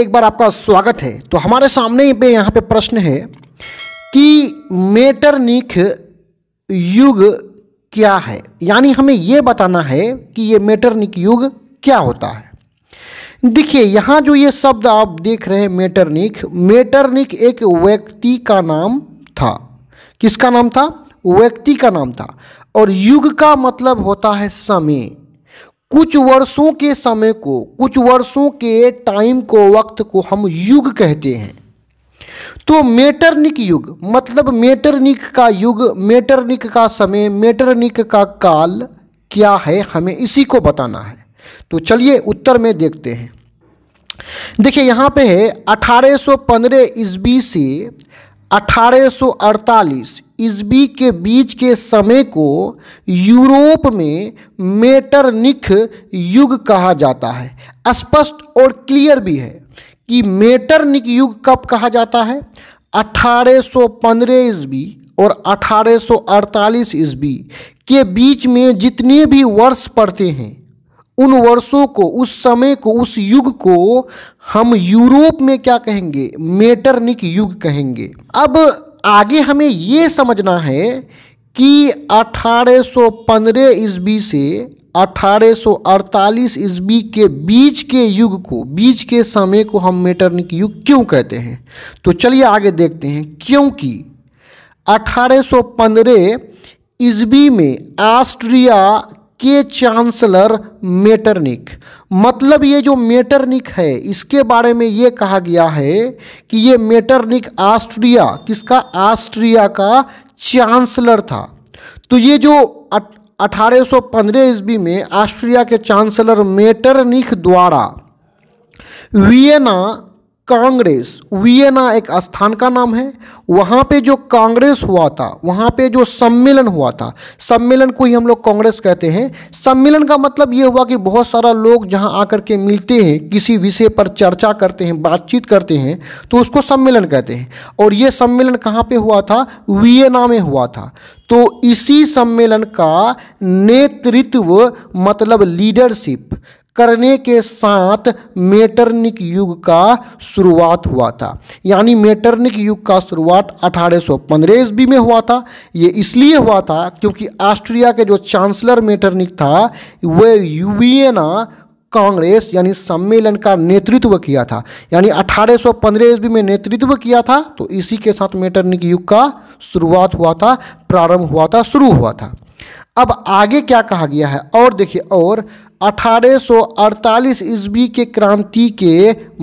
एक बार आपका स्वागत है तो हमारे सामने पे यहाँ पे प्रश्न है कि मेटरनिक युग क्या है यानी हमें यह बताना है कि ये मेटरनिक युग क्या होता है देखिए यहाँ जो ये शब्द आप देख रहे हैं मेटरनिक मेटरनिक एक व्यक्ति का नाम था किसका नाम था व्यक्ति का नाम था और युग का मतलब होता है समय कुछ वर्षों के समय को कुछ वर्षों के टाइम को वक्त को हम युग कहते हैं तो मेटरनिक युग मतलब मेटरनिक का युग मेटरनिक का समय मेटरनिक का काल क्या है हमें इसी को बताना है तो चलिए उत्तर में देखते हैं देखिए यहाँ पे है 1815 सौ ईस्वी से 1848 ईस्वी के बीच के समय को यूरोप में मेटरनिख युग कहा जाता है स्पष्ट और क्लियर भी है कि मेटरनिक युग कब कहा जाता है 1815 ईस्वी और 1848 ईस्वी के बीच में जितने भी वर्ष पड़ते हैं उन वर्षों को उस समय को उस युग को हम यूरोप में क्या कहेंगे मेटरनिक युग कहेंगे अब आगे हमें ये समझना है कि 1815 ईस्वी से 1848 ईस्वी के बीच के युग को बीच के समय को हम मेटरनिक युग क्यों कहते हैं तो चलिए आगे देखते हैं क्योंकि 1815 ईस्वी में ऑस्ट्रिया के चांसलर मेटरनिक मतलब ये जो मेटरनिक है इसके बारे में ये कहा गया है कि ये मेटरनिक ऑस्ट्रिया किसका ऑस्ट्रिया का चांसलर था तो ये जो अठारह सौ ईस्वी में ऑस्ट्रिया के चांसलर मेटरनिक द्वारा वियना कांग्रेस वियना एक स्थान का नाम है वहाँ पे जो कांग्रेस हुआ था वहाँ पे जो सम्मेलन हुआ था सम्मेलन को ही हम लोग कांग्रेस कहते हैं सम्मेलन का मतलब ये हुआ कि बहुत सारा लोग जहाँ आकर के मिलते हैं किसी विषय पर चर्चा करते हैं बातचीत करते हैं तो उसको सम्मेलन कहते हैं और ये सम्मेलन कहाँ पे हुआ था वियना में हुआ था तो इसी सम्मेलन का नेतृत्व मतलब लीडरशिप करने के साथ मेटरनिक युग का शुरुआत हुआ था यानी मेटरनिक युग का शुरुआत अठारह सौ ईस्वी में हुआ था ये इसलिए हुआ था क्योंकि ऑस्ट्रिया के जो चांसलर मेटरनिक था वे यूवीएना कांग्रेस यानी सम्मेलन का नेतृत्व किया था यानी 1815 ईस्वी में नेतृत्व किया था तो इसी के साथ मेटरनिक युग का शुरुआत हुआ था प्रारंभ हुआ था शुरू हुआ था अब आगे क्या कहा गया है और देखिए और 1848 ईस्वी के क्रांति के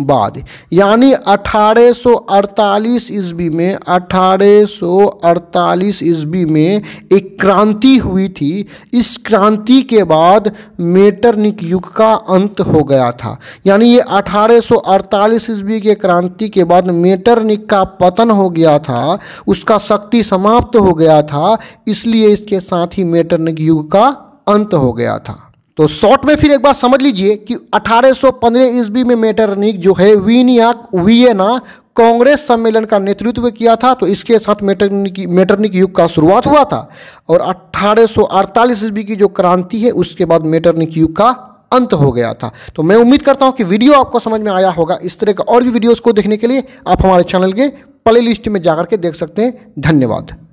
बाद यानी 1848 ईस्वी में 1848 ईस्वी में एक क्रांति हुई थी इस क्रांति के बाद मेटरनिक युग का अंत हो गया था यानी ये 1848 ईस्वी के क्रांति के बाद मेटरनिक का पतन हो गया था उसका शक्ति समाप्त हो गया था इसलिए इसके साथ ही मेटरनिक युग का अंत हो गया था तो शॉर्ट में फिर एक बार समझ लीजिए कि 1815 ईस्वी में मेटरनिक जो है वीनिया वियना कांग्रेस सम्मेलन का नेतृत्व किया था तो इसके साथ मेटरनिक मेटरनिक युग का शुरुआत हुआ था और 1848 ईस्वी की जो क्रांति है उसके बाद मेटरनिक युग का अंत हो गया था तो मैं उम्मीद करता हूँ कि वीडियो आपको समझ में आया होगा इस तरह का और भी वीडियोज़ को देखने के लिए आप हमारे चैनल के प्ले लिस्ट में जाकर के देख सकते हैं धन्यवाद